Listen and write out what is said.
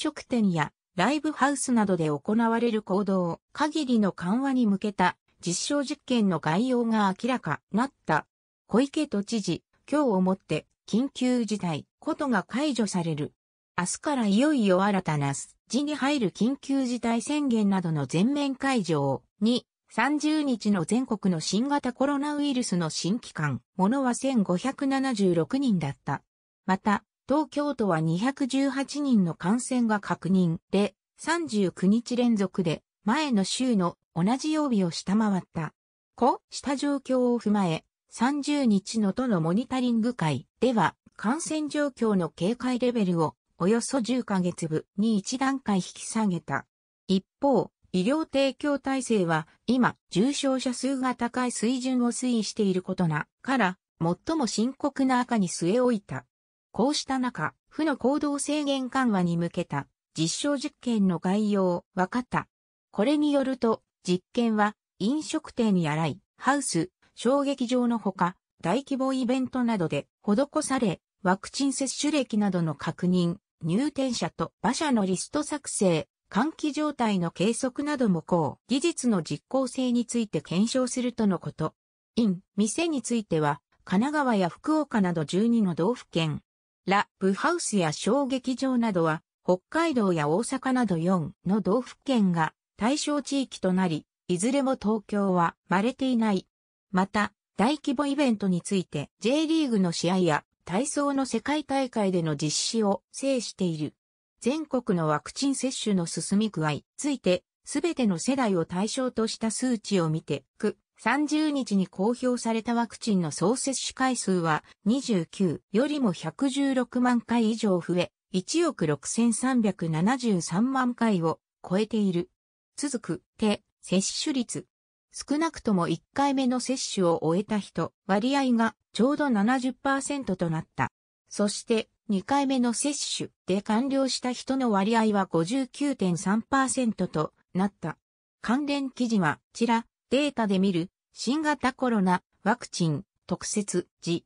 食店やライブハウスなどで行われる行動限りの緩和に向けた実証実験の概要が明らかなった。小池都知事、今日をもって緊急事態ことが解除される。明日からいよいよ新たな時に入る緊急事態宣言などの全面解除に30日の全国の新型コロナウイルスの新規感、ものは1576人だった。また、東京都は218人の感染が確認で、39日連続で前の週の同じ曜日を下回った。こうした状況を踏まえ、30日の都のモニタリング会では、感染状況の警戒レベルをおよそ10ヶ月分に1段階引き下げた。一方、医療提供体制は今重症者数が高い水準を推移していることなから最も深刻な赤に据え置いた。こうした中、負の行動制限緩和に向けた実証実験の概要、分かった。これによると、実験は飲食店やライ、ハウス、衝撃場のほか、大規模イベントなどで施され、ワクチン接種歴などの確認、入店者と馬車のリスト作成、換気状態の計測などもこう、技術の実効性について検証するとのこと。イン、店については、神奈川や福岡など12の道府県、ラ・ブハウスや小劇場などは、北海道や大阪など4の道府県が対象地域となり、いずれも東京は稀れていない。また、大規模イベントについて J リーグの試合や体操の世界大会での実施を制している。全国のワクチン接種の進み具合について、すべての世代を対象とした数値を見て、区30日に公表されたワクチンの総接種回数は29よりも116万回以上増え、1億6373万回を超えている。続く、手、接種率。少なくとも1回目の接種を終えた人、割合がちょうど70%となった。そして、2回目の接種で完了した人の割合は59.3%となった。関連記事は、ちらデータで見る新型コロナワクチン特設時。